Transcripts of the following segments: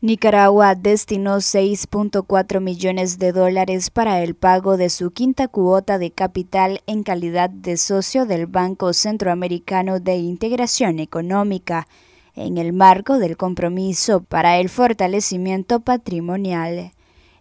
Nicaragua destinó 6.4 millones de dólares para el pago de su quinta cuota de capital en calidad de socio del Banco Centroamericano de Integración Económica, en el marco del compromiso para el fortalecimiento patrimonial.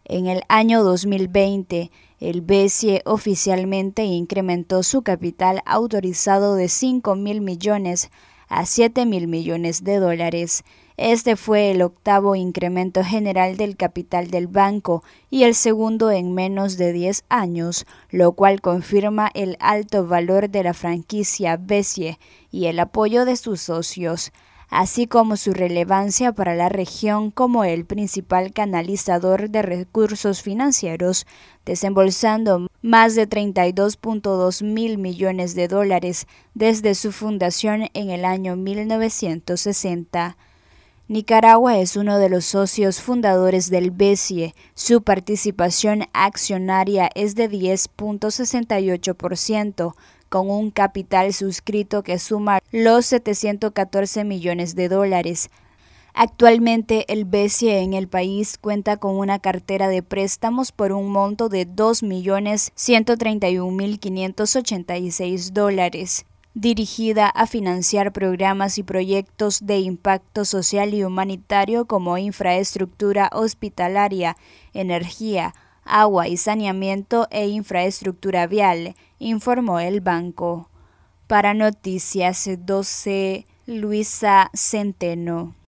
En el año 2020, el BCE oficialmente incrementó su capital autorizado de 5 mil millones a 7 mil millones de dólares. Este fue el octavo incremento general del capital del banco y el segundo en menos de 10 años, lo cual confirma el alto valor de la franquicia BCE y el apoyo de sus socios así como su relevancia para la región como el principal canalizador de recursos financieros, desembolsando más de 32.2 mil millones de dólares desde su fundación en el año 1960. Nicaragua es uno de los socios fundadores del BESIE. Su participación accionaria es de 10.68%, con un capital suscrito que suma los 714 millones de dólares. Actualmente el BCE en el país cuenta con una cartera de préstamos por un monto de 2.131.586 dólares, dirigida a financiar programas y proyectos de impacto social y humanitario como infraestructura hospitalaria, energía, agua y saneamiento e infraestructura vial informó el banco. Para Noticias 12, Luisa Centeno.